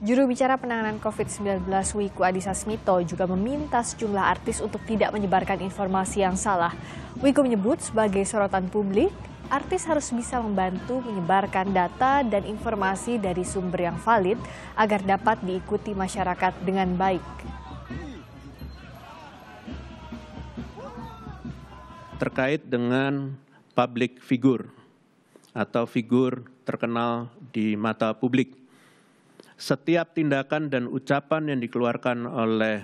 Juru bicara penanganan COVID-19 Wiku Adhisa Smito juga meminta sejumlah artis untuk tidak menyebarkan informasi yang salah. Wiku menyebut sebagai sorotan publik, artis harus bisa membantu menyebarkan data dan informasi dari sumber yang valid agar dapat diikuti masyarakat dengan baik. terkait dengan public figure atau figur terkenal di mata publik setiap tindakan dan ucapan yang dikeluarkan oleh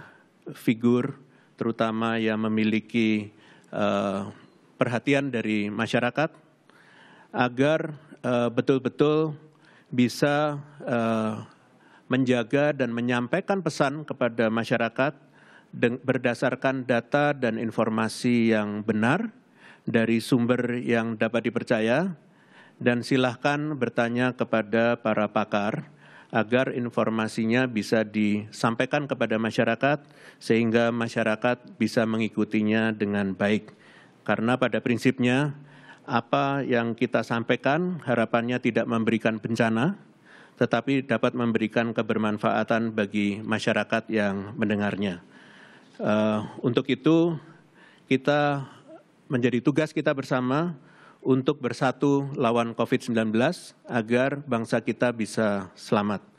figur, terutama yang memiliki uh, perhatian dari masyarakat, agar eh, betul-betul uh, bisa uh, menjaga dan menyampaikan pesan kepada masyarakat berdasarkan data dan informasi yang benar dari sumber yang dapat dipercaya dan silahkan bertanya kepada para pakar agar informasinya bisa disampaikan kepada masyarakat sehingga masyarakat bisa mengikutinya dengan baik. Karena pada prinsipnya apa yang kita sampaikan harapannya tidak memberikan bencana tetapi dapat memberikan kebermanfaatan bagi masyarakat yang mendengarnya. Uh, untuk itu kita menjadi tugas kita bersama untuk bersatu lawan covid 19 agar bangsa kita bisa selamat